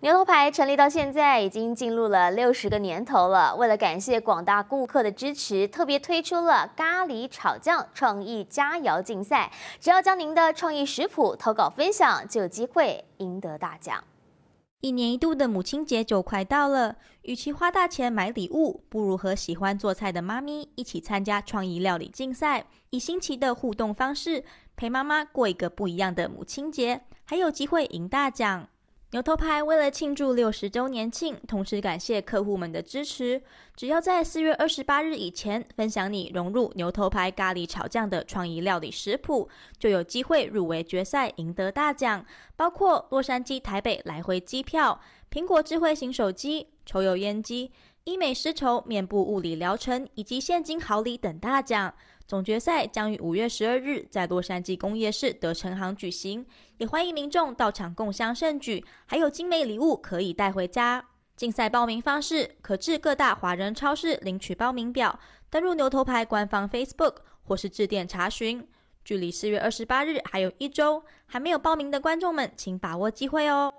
牛头牌成立到现在已经进入了六十个年头了。为了感谢广大顾客的支持，特别推出了咖喱炒酱创意佳肴竞赛。只要将您的创意食谱投稿分享，就有机会赢得大奖。一年一度的母亲节就快到了，与其花大钱买礼物，不如和喜欢做菜的妈咪一起参加创意料理竞赛，以新奇的互动方式陪妈妈过一个不一样的母亲节，还有机会赢大奖。牛头牌为了庆祝六十周年庆，同时感谢客户们的支持，只要在四月二十八日以前分享你融入牛头牌咖喱炒酱的创意料理食谱，就有机会入围决赛，赢得大奖，包括洛杉矶、台北来回机票、苹果智慧型手机。抽油烟机、医美丝绸、面部物理疗程以及现金好礼等大奖，总决赛将于五月十二日在洛杉矶工业市德成行举行，也欢迎民众到场共襄盛举，还有精美礼物可以带回家。竞赛报名方式可至各大华人超市领取报名表，登入牛头牌官方 Facebook 或是致电查询。距离四月二十八日还有一周，还没有报名的观众们，请把握机会哦。